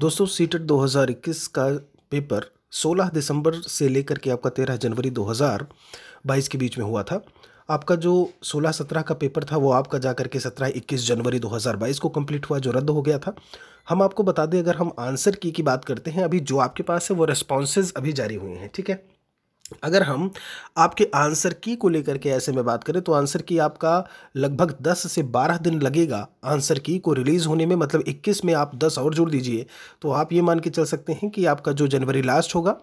दोस्तों e CTET 2021 का paper 16 दिसंबर से लेकर के आपका 13 जनवरी 2022 के बीच में हुआ था आपका जो 16-17 का पेपर था वो आपका जा करके 17-21 जनवरी 2022 को कंप्लीट हुआ जो रद्द हो गया था हम आपको बता दें अगर हम आंसर की की बात करते हैं अभी जो आपके पास है वो रेस्पॉन्सेज अभी जारी हुए हैं ठीक है अगर हम आपके आंसर की को लेकर के ऐसे में बात करें तो आंसर की आपका लगभग 10 से 12 दिन लगेगा आंसर की को रिलीज़ होने में मतलब 21 में आप 10 और जोड़ दीजिए तो आप ये मान के चल सकते हैं कि आपका जो जनवरी लास्ट होगा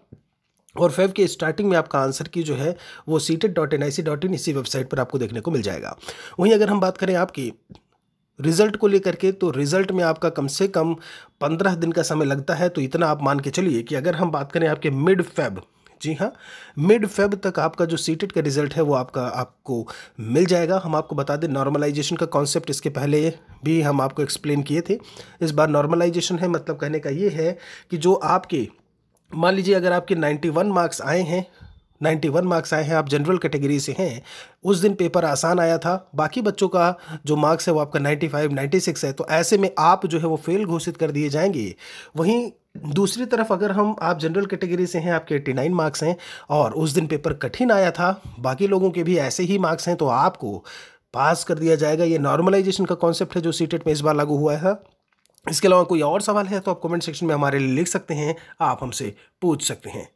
और फेब के स्टार्टिंग में आपका आंसर की जो है वो CTET dot N I C dot in इसी वेबसाइट पर आपको देखने को मिल जाएगा वहीं अगर हम बात करें आपकी रिजल्ट को लेकर के तो रिजल्ट में आपका कम से कम पंद्रह दिन का समय लगता है तो इतना आप मान के चलिए कि अगर हम बात करें आपके मिड फेब जी हाँ मिड फेब तक आपका जो सीटेट का रिजल्ट है वो आपका आपको मिल जाएगा हम आपको बता दें नॉर्मलाइजेशन का कॉन्सेप्ट इसके पहले भी हम आपको एक्सप्लेन किए थे इस बार नॉर्मलाइजेशन है मतलब कहने का ये है कि जो आपके मान लीजिए अगर आपके 91 मार्क्स आए हैं 91 मार्क्स आए हैं आप जनरल कैटेगरी से हैं उस दिन पेपर आसान आया था बाकी बच्चों का जो मार्क्स है वो आपका 95, 96 है तो ऐसे में आप जो है वो फेल घोषित कर दिए जाएंगे वहीं दूसरी तरफ अगर हम आप जनरल कैटेगरी से हैं आपके 89 मार्क्स हैं और उस दिन पेपर कठिन आया था बाकी लोगों के भी ऐसे ही मार्क्स हैं तो आपको पास कर दिया जाएगा ये नॉर्मलाइजेशन का कॉन्सेप्ट है जो सीटेट में इस बार लागू हुआ है इसके अलावा कोई और सवाल है तो आप कमेंट सेक्शन में हमारे लिए लिख सकते हैं आप हमसे पूछ सकते हैं